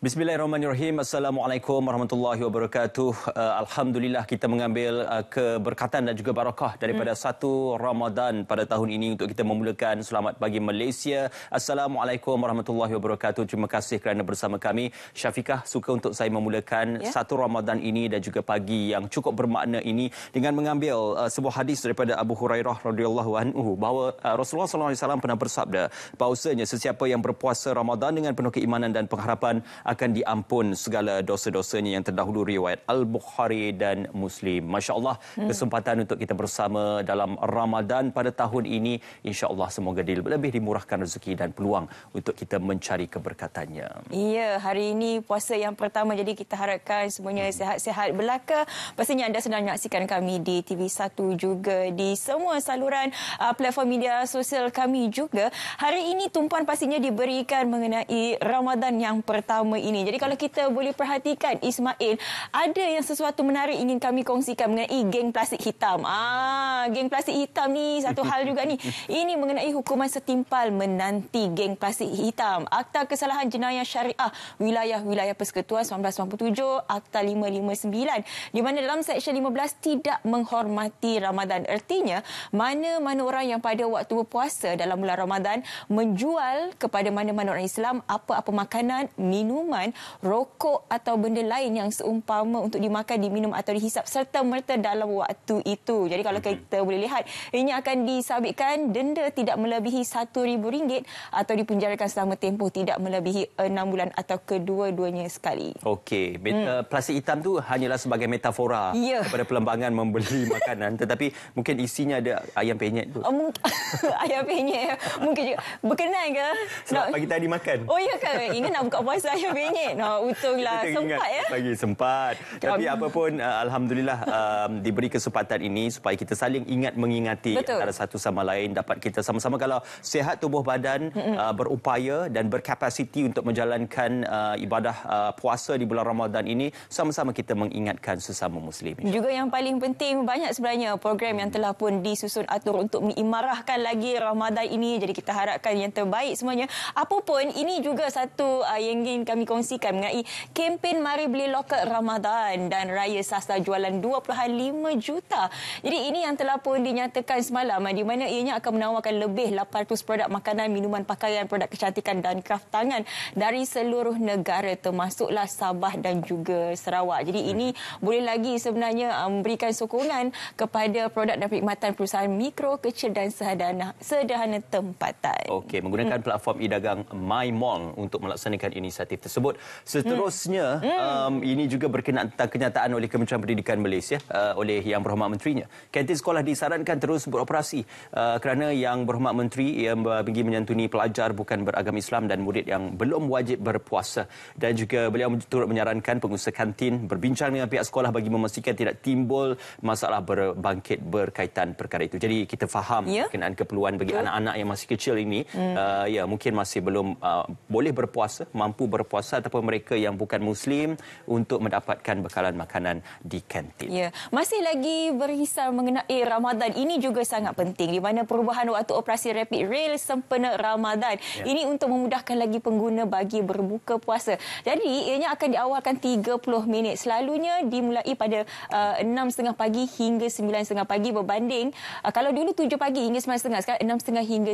Bismillahirrahmanirrahim. Assalamualaikum warahmatullahi wabarakatuh. Uh, Alhamdulillah kita mengambil uh, keberkatan dan juga barakah daripada hmm. satu Ramadan pada tahun ini untuk kita memulakan selamat pagi Malaysia. Assalamualaikum warahmatullahi wabarakatuh. Terima kasih kerana bersama kami. Syafiqah suka untuk saya memulakan yeah. satu Ramadan ini dan juga pagi yang cukup bermakna ini dengan mengambil uh, sebuah hadis daripada Abu Hurairah radhiyallahu anhu bahawa Rasulullah SAW pernah bersabda bahawasanya sesiapa yang berpuasa Ramadan dengan penuh keimanan dan pengharapan akan diampun segala dosa-dosanya yang terdahulu riwayat Al-Bukhari dan Muslim. Masya Allah, hmm. kesempatan untuk kita bersama dalam Ramadan pada tahun ini, insya Allah semoga lebih dimurahkan rezeki dan peluang untuk kita mencari keberkatannya. Ya, hari ini puasa yang pertama jadi kita harapkan semuanya hmm. sehat-sehat berlaka. Pastinya anda sedang menyaksikan kami di TV1 juga di semua saluran uh, platform media sosial kami juga. Hari ini tumpuan pastinya diberikan mengenai Ramadan yang pertama ini. Jadi kalau ya. kita boleh perhatikan Ismail, ada yang sesuatu menarik ingin kami kongsikan mengenai geng plastik hitam. Ah, geng plastik hitam ni satu hal juga ni. Ini mengenai hukuman setimpal menanti geng plastik hitam. Akta Kesalahan Jenayah Syariah Wilayah-Wilayah Persekutuan 1997 Akta 559 di mana dalam seksyen 15 tidak menghormati Ramadan. Artinya mana-mana orang yang pada waktu berpuasa dalam bulan Ramadan menjual kepada mana-mana orang Islam apa-apa makanan, minum minuman, rokok atau benda lain yang seumpama untuk dimakan, diminum atau dihisap serta merta dalam waktu itu. Jadi kalau mhm. kita boleh lihat, ini akan disabitkan denda tidak melebihi RM1,000 atau dipenjarakan selama tempoh tidak melebihi enam bulan atau kedua-duanya sekali. Okey, Met- hmm. eh, plastik hitam tu hanyalah sebagai metafora yeah. kepada pelembangan membeli makanan tetapi mungkin isinya ada ayam penyet tu. Um, ayam penyet mungkin juga. Berkenan ke? Sebab nak... pagi tadi makan. Oh ya ke? Ingat nak buka puasa ayam penyet ringgit. Ha, oh, untunglah sempat ya. Bagi sempat. Jom. Tapi apa pun uh, alhamdulillah um, diberi kesempatan ini supaya kita saling ingat mengingati Betul. antara satu sama lain dapat kita sama-sama kalau sehat tubuh badan uh, berupaya dan berkapasiti untuk menjalankan uh, ibadah uh, puasa di bulan Ramadan ini sama-sama kita mengingatkan sesama muslim. Juga yang paling penting banyak sebenarnya program yang telah pun disusun atur untuk mengimarahkan lagi Ramadan ini jadi kita harapkan yang terbaik semuanya. Apapun ini juga satu uh, yang ingin kami dikongsikan mengenai kempen Mari Beli Loket Ramadan dan Raya Sasta Jualan 25 juta. Jadi ini yang telah pun dinyatakan semalam di mana ianya akan menawarkan lebih 800 produk makanan, minuman, pakaian, produk kecantikan dan kraft tangan dari seluruh negara termasuklah Sabah dan juga Sarawak. Jadi ini hmm. boleh lagi sebenarnya memberikan um, sokongan kepada produk dan perkhidmatan perusahaan mikro, kecil dan sederhana, sederhana tempatan. Okey, menggunakan hmm. platform e-dagang MyMall untuk melaksanakan inisiatif tersebut tersebut. Seterusnya, hmm. hmm. um, ini juga berkenaan tentang kenyataan oleh Kementerian Pendidikan Malaysia uh, oleh Yang Berhormat Menterinya. Kantin sekolah disarankan terus beroperasi uh, kerana Yang Berhormat Menteri yang pergi menyantuni pelajar bukan beragama Islam dan murid yang belum wajib berpuasa. Dan juga beliau turut menyarankan pengusaha kantin berbincang dengan pihak sekolah bagi memastikan tidak timbul masalah berbangkit berkaitan perkara itu. Jadi kita faham yeah. berkenaan keperluan bagi yeah. anak-anak yang masih kecil ini. Hmm. Uh, ya, mungkin masih belum uh, boleh berpuasa, mampu berpuasa berpuasa ataupun mereka yang bukan Muslim untuk mendapatkan bekalan makanan di kantin. Ya, masih lagi berhisar mengenai Ramadan ini juga sangat penting di mana perubahan waktu operasi rapid rail sempena Ramadan ya. ini untuk memudahkan lagi pengguna bagi berbuka puasa. Jadi ianya akan diawalkan 30 minit. Selalunya dimulai pada uh, 6.30 pagi hingga 9.30 pagi berbanding uh, kalau dulu 7 pagi hingga 9.30 sekarang 6.30 hingga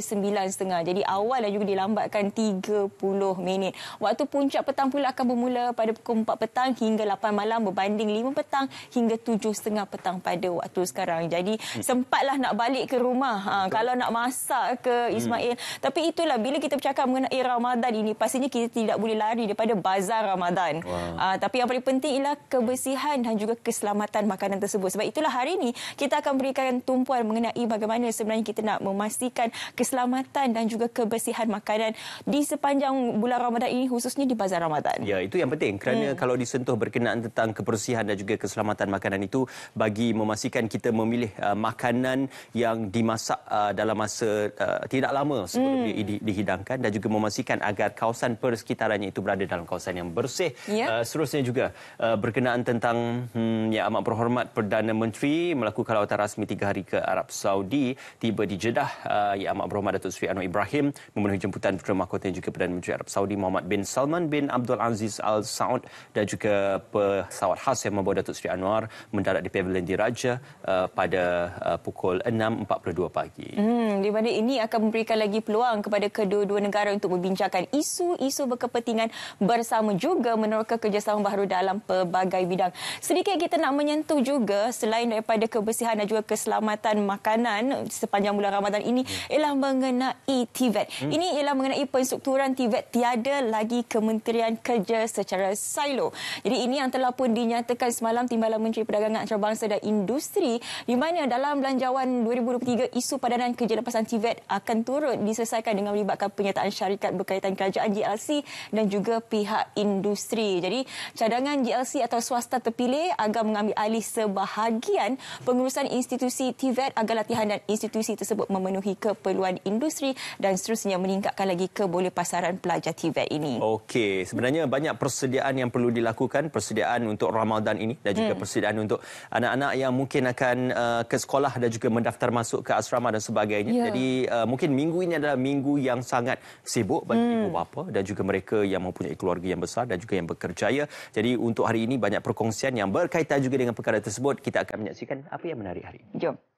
9.30. Jadi awal dan juga dilambatkan 30 minit. Waktu puncak rujak petang pula akan bermula pada pukul 4 petang hingga 8 malam berbanding 5 petang hingga setengah petang pada waktu sekarang. Jadi hmm. sempatlah nak balik ke rumah ha, kalau nak masak ke hmm. Ismail. Hmm. Tapi itulah bila kita bercakap mengenai Ramadan ini pastinya kita tidak boleh lari daripada bazar Ramadan. Wow. Ha, tapi yang paling penting ialah kebersihan dan juga keselamatan makanan tersebut. Sebab itulah hari ini kita akan berikan tumpuan mengenai bagaimana sebenarnya kita nak memastikan keselamatan dan juga kebersihan makanan di sepanjang bulan Ramadan ini khususnya di bazar bulan Ramadan. Ya, itu yang penting kerana hmm. kalau disentuh berkenaan tentang kebersihan dan juga keselamatan makanan itu bagi memastikan kita memilih uh, makanan yang dimasak uh, dalam masa uh, tidak lama sebelum hmm. di, di, dihidangkan dan juga memastikan agar kawasan persekitarannya itu berada dalam kawasan yang bersih. Yeah. Uh, seterusnya juga uh, berkenaan tentang hmm, yang amat berhormat Perdana Menteri melakukan lawatan rasmi tiga hari ke Arab Saudi tiba di Jeddah uh, yang amat berhormat Datuk Seri Anwar Ibrahim memenuhi jemputan Perdana Mahkota dan juga Perdana Menteri Arab Saudi Muhammad bin Salman bin bin Abdul Aziz Al Saud dan juga pesawat khas yang membawa Datuk Seri Anwar mendarat di Pavilion Diraja uh, pada uh, pukul 6.42 pagi. Hmm, di mana ini akan memberikan lagi peluang kepada kedua-dua negara untuk membincangkan isu-isu berkepentingan bersama juga meneroka kerjasama baru dalam pelbagai bidang. Sedikit kita nak menyentuh juga selain daripada kebersihan dan juga keselamatan makanan sepanjang bulan Ramadan ini hmm. ialah mengenai TVET. Hmm. Ini ialah mengenai penstrukturan TVET tiada lagi kementerian Kementerian Kerja secara silo. Jadi ini yang telah pun dinyatakan semalam Timbalan Menteri Perdagangan Antarabangsa dan Industri di mana dalam belanjawan 2023 isu padanan kerja lepasan TVET e akan turut diselesaikan dengan melibatkan penyertaan syarikat berkaitan kerajaan GLC dan juga pihak industri. Jadi cadangan GLC atau swasta terpilih agar mengambil alih sebahagian pengurusan institusi TVET e agar latihan dan institusi tersebut memenuhi keperluan industri dan seterusnya meningkatkan lagi kebolehpasaran pelajar TVET e ini. Okey, Okey, sebenarnya banyak persediaan yang perlu dilakukan, persediaan untuk Ramadan ini dan juga hmm. persediaan untuk anak-anak yang mungkin akan uh, ke sekolah dan juga mendaftar masuk ke asrama dan sebagainya. Yeah. Jadi uh, mungkin minggu ini adalah minggu yang sangat sibuk bagi hmm. ibu bapa dan juga mereka yang mempunyai keluarga yang besar dan juga yang berkerjaya. Jadi untuk hari ini banyak perkongsian yang berkaitan juga dengan perkara tersebut. Kita akan menyaksikan apa yang menarik hari ini. Jom.